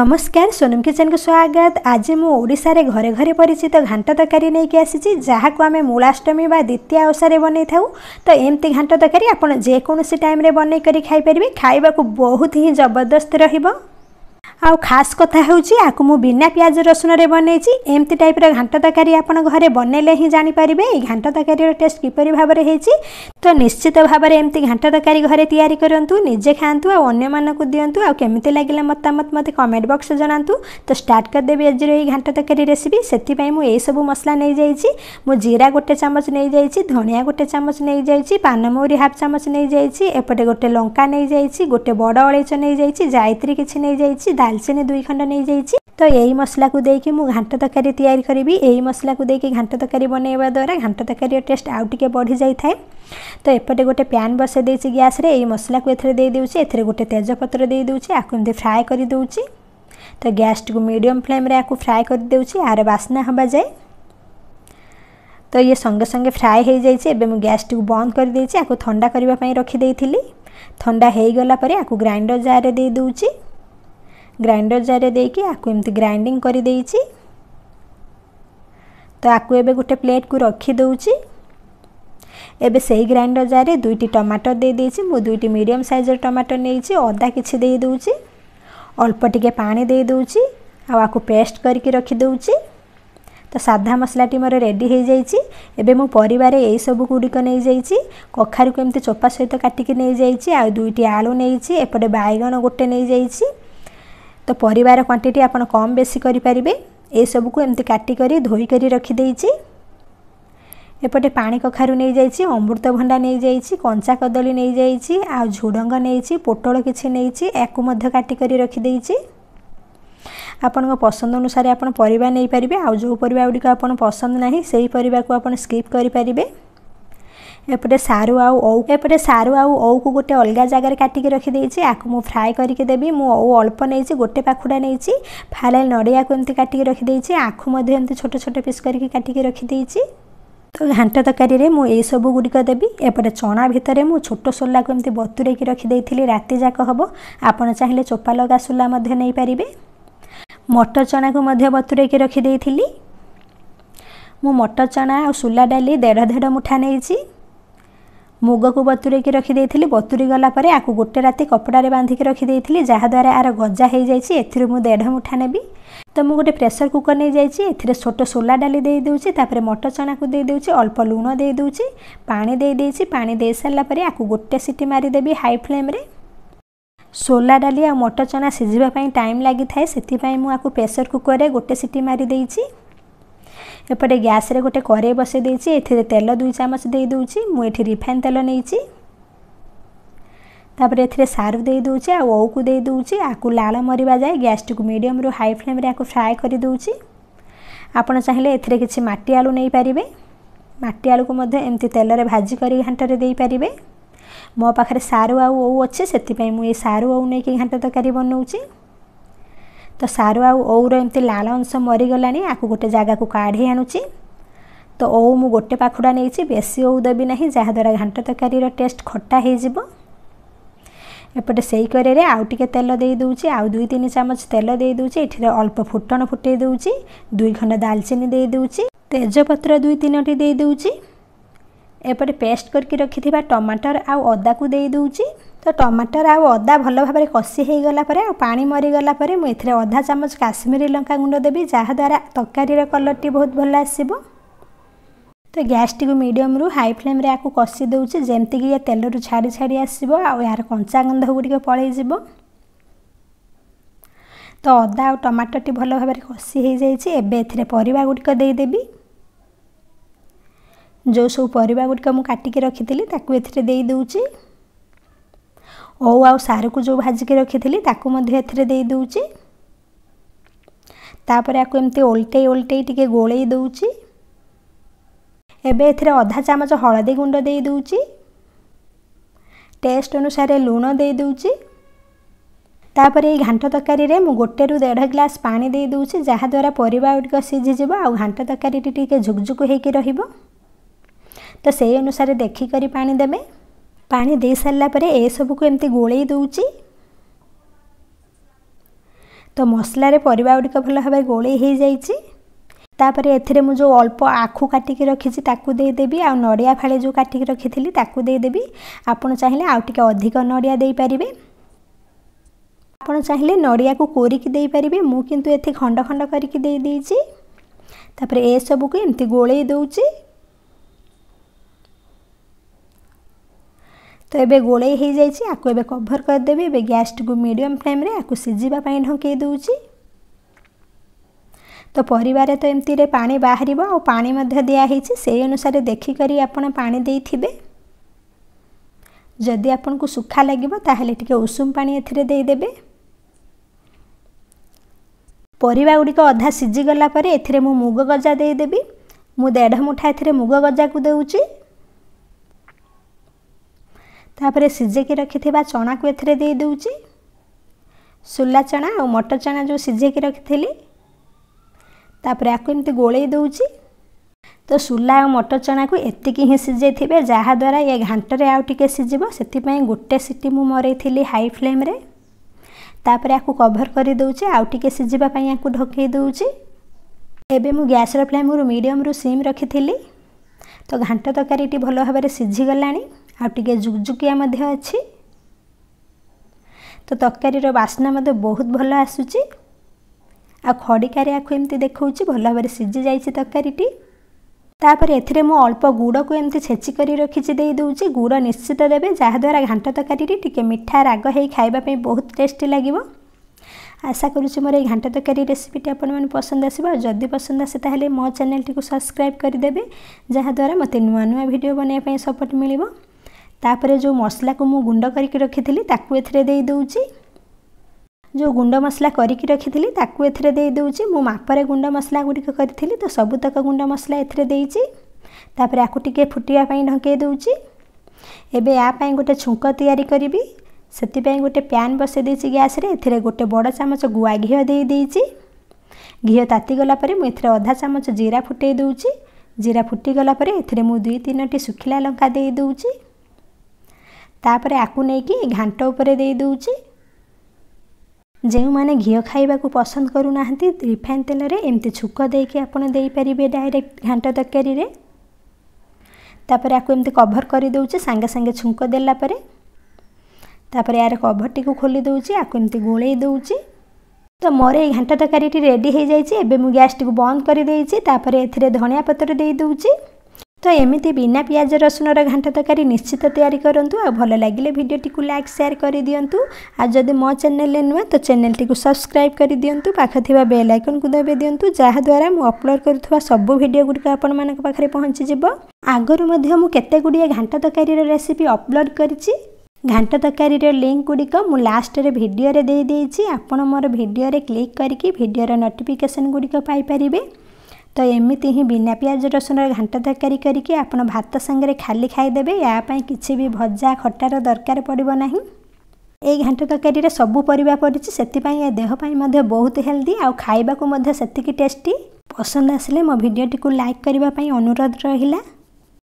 ନମସ୍କାର ସୋନମ କିଚେନ୍କୁ ସ୍ୱାଗତ ଆଜି ମୁଁ ଓଡ଼ିଶାରେ ଘରେ ଘରେ ପରିଚିତ ଘାଣ୍ଟ ତରକାରୀ ନେଇକି ଆସିଛି ଯାହାକୁ ଆମେ ମୂଳାଷ୍ଟମୀ ବା ଦ୍ୱିତୀୟା ଓଷାରେ ବନେଇଥାଉ ତ ଏମିତି ଘାଣ୍ଟ ତରକାରୀ ଆପଣ ଯେକୌଣସି ଟାଇମ୍ରେ ବନେଇ କରି ଖାଇପାରିବେ ଖାଇବାକୁ ବହୁତ ହିଁ ଜବରଦସ୍ତ ରହିବ ଆଉ ଖାସ୍ କଥା ହେଉଛି ଆକୁ ମୁଁ ବିନା ପିଆଜ ରସୁଣରେ ବନେଇଛି ଏମିତି ଟାଇପ୍ର ଘାଣ୍ଟ ତରକାରୀ ଆପଣ ଘରେ ବନେଇଲେ ହିଁ ଜାଣିପାରିବେ ଏହି ଘାଣ୍ଟ ତରକାରୀର ଟେଷ୍ଟ କିପରି ଭାବରେ ହେଇଛି ତ ନିଶ୍ଚିତ ଭାବରେ ଏମିତି ଘାଣ୍ଟ ତରକାରୀ ଘରେ ତିଆରି କରନ୍ତୁ ନିଜେ ଖାଆନ୍ତୁ ଆଉ ଅନ୍ୟମାନଙ୍କୁ ଦିଅନ୍ତୁ ଆଉ କେମିତି ଲାଗିଲା ମତାମତ ମୋତେ କମେଣ୍ଟ ବକ୍ସରେ ଜଣାନ୍ତୁ ତ ଷ୍ଟାର୍ଟ କରିଦେବି ଆଜିର ଏହି ଘାଣ୍ଟ ତରକାରୀ ରେସିପି ସେଥିପାଇଁ ମୁଁ ଏଇସବୁ ମସଲା ନେଇଯାଇଛି ମୁଁ ଜିରା ଗୋଟେ ଚାମଚ ନେଇଯାଇଛି ଧନିଆ ଗୋଟେ ଚାମଚ ନେଇଯାଇଛି ପାନମହୁରି ହାଫ୍ ଚାମଚ ନେଇଯାଇଛି ଏପଟେ ଗୋଟେ ଲଙ୍କା ନେଇଯାଇଛି ଗୋଟେ ବଡ଼ ଅଳେଇଚ ନେଇଯାଇଛି ଜାଇତ୍ରୀ କିଛି ନେଇଯାଇଛି ଡାଲଚିନି ଦୁଇ ଖଣ୍ଡ ନେଇଯାଇଛି ତ ଏଇ ମସଲାକୁ ଦେଇକି ମୁଁ ଘାଣ୍ଟ ତରକାରୀ ତିଆରି କରିବି ଏଇ ମସଲାକୁ ଦେଇକି ଘାଣ୍ଟ ତରକାରୀ ବନେଇବା ଦ୍ୱାରା ଘାଣ୍ଟ ତରକାରୀର ଟେଷ୍ଟ ଆଉ ଟିକେ ବଢ଼ିଯାଇଥାଏ ତ ଏପଟେ ଗୋଟେ ପ୍ୟାନ୍ ବସାଇ ଦେଇଛି ଗ୍ୟାସ୍ରେ ଏଇ ମସଲାକୁ ଏଥିରେ ଦେଇଦେଉଛି ଏଥିରେ ଗୋଟେ ତେଜପତ୍ର ଦେଇଦେଉଛି ଆକୁ ଏମିତି ଫ୍ରାଏ କରିଦେଉଛି ତ ଗ୍ୟାସ୍ଟିକୁ ମିଡ଼ିୟମ୍ ଫ୍ଲେମ୍ରେ ଆକୁ ଫ୍ରାଏ କରିଦେଉଛି ଆର ବାସ୍ନା ହେବା ଯାଏ ତ ଇଏ ସଙ୍ଗେ ସଙ୍ଗେ ଫ୍ରାଏ ହୋଇଯାଇଛି ଏବେ ମୁଁ ଗ୍ୟାସ୍ଟିକୁ ବନ୍ଦ କରିଦେଇଛି ଆକୁ ଥଣ୍ଡା କରିବା ପାଇଁ ରଖିଦେଇଥିଲି ଥଣ୍ଡା ହୋଇଗଲା ପରେ ଆକୁ ଗ୍ରାଇଣ୍ଡର ଜାର୍ରେ ଦେଇଦେଉଛି ଗ୍ରାଇଣ୍ଡର ଜାର୍ରେ ଦେଇକି ଆକୁ ଏମିତି ଗ୍ରାଇଣ୍ଡିଙ୍ଗ କରିଦେଇଛି ତ ଆକୁ ଏବେ ଗୋଟେ ପ୍ଲେଟ୍କୁ ରଖିଦେଉଛି ଏବେ ସେହି ଗ୍ରାଇଣ୍ଡର ଜାର୍ରେ ଦୁଇଟି ଟମାଟୋ ଦେଇଦେଇଛି ମୁଁ ଦୁଇଟି ମିଡ଼ିୟମ ସାଇଜ୍ର ଟମାଟୋ ନେଇଛି ଅଦା କିଛି ଦେଇଦେଉଛି ଅଳ୍ପ ଟିକିଏ ପାଣି ଦେଇଦେଉଛି ଆଉ ଆକୁ ପେଷ୍ଟ କରିକି ରଖିଦେଉଛି ତ ସାଧା ମସଲାଟି ମୋର ରେଡ଼ି ହୋଇଯାଇଛି ଏବେ ମୁଁ ପରିବାରରେ ଏହିସବୁ ଗୁଡ଼ିକ ନେଇଯାଇଛି କଖାରୁକୁ ଏମିତି ଚୋପା ସହିତ କାଟିକି ନେଇଯାଇଛି ଆଉ ଦୁଇଟି ଆଳୁ ନେଇଛି ଏପଟେ ବାଇଗଣ ଗୋଟେ ନେଇଯାଇଛି ତ ପରିବାର କ୍ୱାଣ୍ଟିଟି ଆପଣ କମ୍ ବେଶୀ କରିପାରିବେ ଏସବୁକୁ ଏମିତି କାଟିକରି ଧୋଇକରି ରଖିଦେଇଛି ଏପଟେ ପାଣି କଖାରୁ ନେଇଯାଇଛି ଅମୃତଭଣ୍ଡା ନେଇଯାଇଛି କଞ୍ଚା କଦଳୀ ନେଇଯାଇଛି ଆଉ ଝୁଡ଼ଙ୍ଗ ନେଇଛି ପୋଟଳ କିଛି ନେଇଛି ୟାକୁ ମଧ୍ୟ କାଟିକରି ରଖିଦେଇଛି ଆପଣଙ୍କ ପସନ୍ଦ ଅନୁସାରେ ଆପଣ ପରିବା ନେଇପାରିବେ ଆଉ ଯେଉଁ ପରିବା ଗୁଡ଼ିକ ଆପଣ ପସନ୍ଦ ନାହିଁ ସେହି ପରିବାକୁ ଆପଣ ସ୍କିପ୍ କରିପାରିବେ ଏପଟେ ସାରୁ ଆଉ ଔ ଏପଟେ ସାରୁ ଆଉ ଔକୁ ଗୋଟେ ଅଲଗା ଜାଗାରେ କାଟିକି ରଖିଦେଇଛି ଆକୁ ମୁଁ ଫ୍ରାଏ କରିକି ଦେବି ମୁଁ ଔ ଅଳ୍ପ ନେଇଛି ଗୋଟେ ପାଖୁଡ଼ା ନେଇଛି ଫାଲେଲ ନଡ଼ିଆକୁ ଏମିତି କାଟିକି ରଖିଦେଇଛି ଆକୁ ମଧ୍ୟ ଏମିତି ଛୋଟ ଛୋଟ ପିସ୍ କରିକି କାଟିକି ରଖିଦେଇଛି ତ ଘାଣ୍ଟ ତରକାରୀରେ ମୁଁ ଏଇସବୁ ଗୁଡ଼ିକ ଦେବି ଏପଟେ ଚଣା ଭିତରେ ମୁଁ ଛୋଟ ସୋଲାକୁ ଏମିତି ବତୁରେଇକି ରଖିଦେଇଥିଲି ରାତି ଯାକ ହେବ ଆପଣ ଚାହିଁଲେ ଚୋପା ଲଗା ସୋଲା ମଧ୍ୟ ନେଇପାରିବେ ମଟର ଚଣାକୁ ମଧ୍ୟ ବତୁରେଇକି ରଖିଦେଇଥିଲି ମୁଁ ମଟର ଚଣା ଆଉ ସୁଲା ଡାଲି ଦେଢ଼ ଦେଢ଼ ମୁଠା ନେଇଛି ମୁଗକୁ ବତୁରେଇକି ରଖିଦେଇଥିଲି ବତୁରି ଗଲା ପରେ ଆକୁ ଗୋଟେ ରାତି କପଡ଼ାରେ ବାନ୍ଧିକି ରଖିଦେଇଥିଲି ଯାହାଦ୍ୱାରା ଆର ଗଜା ହୋଇଯାଇଛି ଏଥିରୁ ମୁଁ ଦେଢ଼ ମୁଠା ନେବି ତ ମୁଁ ଗୋଟେ ପ୍ରେସର୍ କୁକର୍ ନେଇଯାଇଛି ଏଥିରେ ଛୋଟ ସୋଲା ଡାଲି ଦେଇ ଦେଉଛି ତାପରେ ମଟର ଚଣାକୁ ଦେଇ ଦେଉଛି ଅଳ୍ପ ଲୁଣ ଦେଇ ଦେଉଛି ପାଣି ଦେଇ ଦେଇଛି ପାଣି ଦେଇ ସାରିଲା ପରେ ଆକୁ ଗୋଟେ ସିଟି ମାରିଦେବି ହାଇ ଫ୍ଲେମ୍ରେ ସୋଲା ଡାଲି ଆଉ ମଟର ଚଣା ସିଝିବା ପାଇଁ ଟାଇମ୍ ଲାଗିଥାଏ ସେଥିପାଇଁ ମୁଁ ଆକୁ ପ୍ରେସର୍ କୁକର୍ରେ ଗୋଟେ ସିଟି ମାରିଦେଇଛି ଏପଟେ ଗ୍ୟାସ୍ରେ ଗୋଟେ କରେଇ ବସେଇ ଦେଇଛି ଏଥିରେ ତେଲ ଦୁଇ ଚାମଚ ଦେଇଦେଉଛି ମୁଁ ଏଠି ରିଫାଇନ୍ ତେଲ ନେଇଛି ତାପରେ ଏଥିରେ ସାରୁ ଦେଇଦେଉଛି ଆଉ ଓକୁ ଦେଇଦେଉଛି ଆକୁ ଲାଳ ମରିବା ଯାଏ ଗ୍ୟାସ୍ଟିକୁ ମିଡ଼ିୟମ୍ରୁ ହାଇ ଫ୍ଲେମ୍ରେ ଆକୁ ଫ୍ରାଏ କରିଦେଉଛି ଆପଣ ଚାହିଁଲେ ଏଥିରେ କିଛି ମାଟି ଆଳୁ ନେଇପାରିବେ ମାଟି ଆଳୁକୁ ମଧ୍ୟ ଏମିତି ତେଲରେ ଭାଜି କରି ଘାଣ୍ଟରେ ଦେଇପାରିବେ ମୋ ପାଖରେ ସାରୁ ଆଉ ଓଉ ଅଛି ସେଥିପାଇଁ ମୁଁ ଏ ସାରୁ ଆଉ ନେଇକି ଘାଣ୍ଟ ତରକାରୀ ବନାଉଛି ତ ସାର ଆଉ ଓଉର ଏମିତି ଲାଳ ଅଂଶ ମରିଗଲାଣି ଆକୁ ଗୋଟେ ଜାଗାକୁ କାଢ଼ି ଆଣୁଛି ତ ଓଉ ମୁଁ ଗୋଟେ ପାଖୁଡ଼ା ନେଇଛି ବେଶୀ ଓଉ ଦେବି ନାହିଁ ଯାହାଦ୍ୱାରା ଘାଣ୍ଟ ତରକାରୀର ଟେଷ୍ଟ ଖଟା ହୋଇଯିବ ଏପଟେ ସେଇ କରେରେ ଆଉ ଟିକିଏ ତେଲ ଦେଇଦେଉଛି ଆଉ ଦୁଇ ତିନି ଚାମଚ ତେଲ ଦେଇଦେଉଛି ଏଠାରେ ଅଳ୍ପ ଫୁଟଣ ଫୁଟେଇ ଦେଉଛି ଦୁଇ ଖଣ୍ଡ ଦାଲଚିନି ଦେଇଦେଉଛି ତେଜପତ୍ର ଦୁଇ ତିନୋଟି ଦେଇଦେଉଛି ଏପଟେ ପେଷ୍ଟ କରିକି ରଖିଥିବା ଟମାଟର ଆଉ ଅଦାକୁ ଦେଇଦେଉଛି ତ ଟମାଟର ଆଉ ଅଦା ଭଲ ଭାବରେ କଷି ହେଇଗଲା ପରେ ଆଉ ପାଣି ମରିଗଲା ପରେ ମୁଁ ଏଥିରେ ଅଧା ଚାମଚ କାଶ୍ମୀରୀ ଲଙ୍କା ଗୁଣ୍ଡ ଦେବି ଯାହାଦ୍ୱାରା ତରକାରୀର କଲର୍ଟି ବହୁତ ଭଲ ଆସିବ ତ ଗ୍ୟାସ୍ଟିକୁ ମିଡ଼ିୟମ୍ରୁ ହାଇ ଫ୍ଲେମ୍ରେ ଆକୁ କଷି ଦେଉଛି ଯେମିତିକି ଏ ତେଲରୁ ଛାଡ଼ି ଛାଡ଼ି ଆସିବ ଆଉ ଏହାର କଞ୍ଚାଗନ୍ଧ ଗୁଡ଼ିକ ପଳାଇଯିବ ତ ଅଦା ଆଉ ଟମାଟୋଟି ଭଲ ଭାବରେ କଷି ହୋଇଯାଇଛି ଏବେ ଏଥିରେ ପରିବା ଗୁଡ଼ିକ ଦେଇଦେବି ଯେଉଁ ସବୁ ପରିବା ଗୁଡ଼ିକ ମୁଁ କାଟିକି ରଖିଥିଲି ତାକୁ ଏଥିରେ ଦେଇଦେଉଛି ଓଉ ଆଉ ସାରକୁ ଯେଉଁ ଭାଜିକି ରଖିଥିଲି ତାକୁ ମଧ୍ୟ ଏଥିରେ ଦେଇଦେଉଛି ତାପରେ ଆକୁ ଏମିତି ଓଲଟେଇ ଓଲଟେଇ ଟିକେ ଗୋଳେଇ ଦେଉଛି ଏବେ ଏଥିରେ ଅଧା ଚାମଚ ହଳଦୀ ଗୁଣ୍ଡ ଦେଇଦେଉଛି ଟେଷ୍ଟ ଅନୁସାରେ ଲୁଣ ଦେଇଦେଉଛି ତାପରେ ଏଇ ଘାଣ୍ଟ ତରକାରୀରେ ମୁଁ ଗୋଟେରୁ ଦେଢ଼ ଗ୍ଲାସ୍ ପାଣି ଦେଇଦେଉଛି ଯାହାଦ୍ୱାରା ପରିବା ଗୁଡ଼ିକ ସିଝିଯିବ ଆଉ ଘାଣ୍ଟ ତରକାରୀଟି ଟିକେ ଝୁକ୍ଝୁକୁ ହୋଇକି ରହିବ ତ ସେଇ ଅନୁସାରେ ଦେଖିକରି ପାଣି ଦେବେ ପାଣି ଦେଇସାରିଲା ପରେ ଏସବୁକୁ ଏମିତି ଗୋଳେଇ ଦେଉଛି ତ ମସଲାରେ ପରିବା ଗୁଡ଼ିକ ଭଲ ଭାବରେ ଗୋଳେଇ ହୋଇଯାଇଛି ତାପରେ ଏଥିରେ ମୁଁ ଯେଉଁ ଅଳ୍ପ ଆଖୁ କାଟିକି ରଖିଛି ତାକୁ ଦେଇଦେବି ଆଉ ନଡ଼ିଆ ଫାଳେ ଯେଉଁ କାଟିକି ରଖିଥିଲି ତାକୁ ଦେଇଦେବି ଆପଣ ଚାହିଁଲେ ଆଉ ଟିକିଏ ଅଧିକ ନଡ଼ିଆ ଦେଇପାରିବେ ଆପଣ ଚାହିଁଲେ ନଡ଼ିଆକୁ କୋରିକି ଦେଇପାରିବେ ମୁଁ କିନ୍ତୁ ଏଠି ଖଣ୍ଡ ଖଣ୍ଡ କରିକି ଦେଇଦେଇଛି ତାପରେ ଏସବୁକୁ ଏମିତି ଗୋଳେଇ ଦେଉଛି ତ ଏବେ ଗୋଳେଇ ହୋଇଯାଇଛି ଆକୁ ଏବେ କଭର କରିଦେବି ଏବେ ଗ୍ୟାସ୍ଟିକୁ ମିଡ଼ିୟମ୍ ଫ୍ଲେମ୍ରେ ଆକୁ ସିଝିବା ପାଇଁ ଢଙ୍କେଇ ଦେଉଛି ତ ପରିବାରେ ତ ଏମିତିରେ ପାଣି ବାହାରିବ ଆଉ ପାଣି ମଧ୍ୟ ଦିଆହେଇଛି ସେଇ ଅନୁସାରେ ଦେଖିକରି ଆପଣ ପାଣି ଦେଇଥିବେ ଯଦି ଆପଣଙ୍କୁ ଶୁଖା ଲାଗିବ ତାହେଲେ ଟିକିଏ ଉଷୁମ ପାଣି ଏଥିରେ ଦେଇଦେବେ ପରିବା ଗୁଡ଼ିକ ଅଧା ସିଝିଗଲା ପରେ ଏଥିରେ ମୁଁ ମୁଗ ଗଜା ଦେଇଦେବି ମୁଁ ଦେଢ଼ ମୁଠା ଏଥିରେ ମୁଗ ଗଜାକୁ ଦେଉଛି ତାପରେ ସିଝେଇକି ରଖିଥିବା ଚଣାକୁ ଏଥିରେ ଦେଇଦେଉଛି ସୁଲା ଚଣା ଆଉ ମଟର ଚଣା ଯେଉଁ ସିଝେଇକି ରଖିଥିଲି ତାପରେ ଆକୁ ଏମିତି ଗୋଳେଇ ଦେଉଛି ତ ସୁଲା ଆଉ ମଟର ଚଣାକୁ ଏତିକି ହିଁ ସିଝେଇଥିବେ ଯାହାଦ୍ୱାରା ଏ ଘାଣ୍ଟରେ ଆଉ ଟିକିଏ ସିଝିବ ସେଥିପାଇଁ ଗୋଟେ ସିଟି ମୁଁ ମରେଇଥିଲି ହାଇ ଫ୍ଲେମ୍ରେ ତାପରେ ଆକୁ କଭର୍ କରିଦେଉଛି ଆଉ ଟିକିଏ ସିଝିବା ପାଇଁ ଆକୁ ଢକେଇ ଦେଉଛି ଏବେ ମୁଁ ଗ୍ୟାସ୍ର ଫ୍ଲେମ୍ରୁ ମିଡ଼ିୟମ୍ରୁ ସିମ୍ ରଖିଥିଲି ତ ଘାଣ୍ଟ ତରକାରୀଟି ଭଲ ଭାବରେ ସିଝିଗଲାଣି ଆଉ ଟିକେ ଜୁକଜୁକିଆ ମଧ୍ୟ ଅଛି ତ ତରକାରୀର ବାସ୍ନା ମଧ୍ୟ ବହୁତ ଭଲ ଆସୁଛି ଆଉ ଖଡ଼ିକାରେ ଆକୁ ଏମିତି ଦେଖାଉଛି ଭଲ ଭାବରେ ସିଝି ଯାଇଛି ତରକାରୀଟି ତାପରେ ଏଥିରେ ମୁଁ ଅଳ୍ପ ଗୁଡ଼କୁ ଏମିତି ଛେଚି କରି ରଖିଛି ଦେଇଦେଉଛି ଗୁଡ଼ ନିଶ୍ଚିତ ଦେବେ ଯାହାଦ୍ୱାରା ଘାଣ୍ଟ ତରକାରୀଟି ଟିକେ ମିଠା ରାଗ ହେଇ ଖାଇବା ପାଇଁ ବହୁତ ଟେଷ୍ଟି ଲାଗିବ ଆଶା କରୁଛି ମୋର ଏଇ ଘାଣ୍ଟ ତରକାରୀ ରେସିପିଟି ଆପଣମାନେ ପସନ୍ଦ ଆସିବ ଆଉ ଯଦି ପସନ୍ଦ ଆସେ ତାହେଲେ ମୋ ଚ୍ୟାନେଲ୍ଟିକୁ ସବସ୍କ୍ରାଇବ୍ କରିଦେବେ ଯାହାଦ୍ୱାରା ମୋତେ ନୂଆ ନୂଆ ଭିଡ଼ିଓ ବନେଇବା ପାଇଁ ସପୋର୍ଟ ମିଳିବ ତାପରେ ଯେଉଁ ମସଲାକୁ ମୁଁ ଗୁଣ୍ଡ କରିକି ରଖିଥିଲି ତାକୁ ଏଥିରେ ଦେଇଦେଉଛି ଯେଉଁ ଗୁଣ୍ଡ ମସଲା କରିକି ରଖିଥିଲି ତାକୁ ଏଥିରେ ଦେଇଦେଉଛି ମୁଁ ମାପରେ ଗୁଣ୍ଡ ମସଲା ଗୁଡ଼ିକ କରିଥିଲି ତ ସବୁତକ ଗୁଣ୍ଡ ମସଲା ଏଥିରେ ଦେଇଛି ତାପରେ ଆକୁ ଟିକିଏ ଫୁଟିବା ପାଇଁ ଢଙ୍କେଇ ଦେଉଛି ଏବେ ୟା ପାଇଁ ଗୋଟେ ଛୁଙ୍କ ତିଆରି କରିବି ସେଥିପାଇଁ ଗୋଟେ ପ୍ୟାନ୍ ବସେଇ ଦେଇଛି ଗ୍ୟାସ୍ରେ ଏଥିରେ ଗୋଟେ ବଡ଼ ଚାମଚ ଗୁଆ ଘିଅ ଦେଇଦେଇଛି ଘିଅ ତାତିଗଲା ପରେ ମୁଁ ଏଥିରେ ଅଧା ଚାମଚ ଜିରା ଫୁଟେଇ ଦେଉଛି ଜିରା ଫୁଟିଗଲା ପରେ ଏଥିରେ ମୁଁ ଦୁଇ ତିନୋଟି ଶୁଖିଲା ଲଙ୍କା ଦେଇଦେଉଛି ତାପରେ ଆକୁ ନେଇକି ଘାଣ୍ଟ ଉପରେ ଦେଇଦେଉଛି ଯେଉଁମାନେ ଘିଅ ଖାଇବାକୁ ପସନ୍ଦ କରୁନାହାନ୍ତି ରିଫାଇନ୍ ତେଲରେ ଏମିତି ଛୁକ ଦେଇକି ଆପଣ ଦେଇପାରିବେ ଡାଇରେକ୍ଟ ଘାଣ୍ଟ ତରକାରୀରେ ତାପରେ ଆକୁ ଏମିତି କଭର୍ କରିଦେଉଛି ସାଙ୍ଗେ ସାଙ୍ଗେ ଛୁଙ୍କ ଦେଲା ପରେ ତାପରେ ଏହାର କଭର୍ଟିକୁ ଖୋଲି ଦେଉଛି ଆକୁ ଏମିତି ଗୋଳେଇ ଦେଉଛି ତ ମୋର ଏଇ ଘାଣ୍ଟ ତରକାରୀଟି ରେଡ଼ି ହୋଇଯାଇଛି ଏବେ ମୁଁ ଗ୍ୟାସ୍ଟିକୁ ବନ୍ଦ କରିଦେଇଛି ତାପରେ ଏଥିରେ ଧଣିଆ ପତ୍ର ଦେଇଦେଉଛି ତ ଏମିତି ବିନା ପିଆଜ ରସୁଣର ଘାଣ୍ଟ ତରକାରୀ ନିଶ୍ଚିତ ତିଆରି କରନ୍ତୁ ଆଉ ଭଲ ଲାଗିଲେ ଭିଡ଼ିଓଟିକୁ ଲାଇକ୍ ସେୟାର କରିଦିଅନ୍ତୁ ଆଉ ଯଦି ମୋ ଚ୍ୟାନେଲରେ ନୁହେଁ ତ ଚ୍ୟାନେଲଟିକୁ ସବସ୍କ୍ରାଇବ୍ କରିଦିଅନ୍ତୁ ପାଖରେ ଥିବା ବେଲ୍ ଆଇକନ୍କୁ ଦବାଇ ଦିଅନ୍ତୁ ଯାହାଦ୍ୱାରା ମୁଁ ଅପଲୋଡ଼ କରୁଥିବା ସବୁ ଭିଡ଼ିଓ ଗୁଡ଼ିକ ଆପଣମାନଙ୍କ ପାଖରେ ପହଞ୍ଚିଯିବ ଆଗରୁ ମଧ୍ୟ ମୁଁ କେତେ ଗୁଡ଼ିଏ ଘାଣ୍ଟ ତରକାରୀର ରେସିପି ଅପଲୋଡ଼ କରିଛି ଘାଣ୍ଟ ତରକାରୀର ଲିଙ୍କ ଗୁଡ଼ିକ ମୁଁ ଲାଷ୍ଟରେ ଭିଡ଼ିଓରେ ଦେଇଦେଇଛି ଆପଣ ମୋର ଭିଡ଼ିଓରେ କ୍ଲିକ୍ କରିକି ଭିଡ଼ିଓର ନୋଟିଫିକେସନ୍ ଗୁଡ଼ିକ ପାଇପାରିବେ ତ ଏମିତି ହିଁ ବିନା ପିଆଜ ରସୁଣର ଘାଣ୍ଟ ତରକାରୀ କରିକି ଆପଣ ଭାତ ସାଙ୍ଗରେ ଖାଲି ଖାଇଦେବେ ୟା ପାଇଁ କିଛି ବି ଭଜା ଖଟାର ଦରକାର ପଡ଼ିବ ନାହିଁ ଏଇ ଘାଣ୍ଟ ତରକାରୀରେ ସବୁ ପରିବା ପଡ଼ିଛି ସେଥିପାଇଁ ଏ ଦେହ ପାଇଁ ମଧ୍ୟ ବହୁତ ହେଲ୍ଦି ଆଉ ଖାଇବାକୁ ମଧ୍ୟ ସେତିକି ଟେଷ୍ଟି ପସନ୍ଦ ଆସିଲେ ମୋ ଭିଡ଼ିଓଟିକୁ ଲାଇକ୍ କରିବା ପାଇଁ ଅନୁରୋଧ ରହିଲା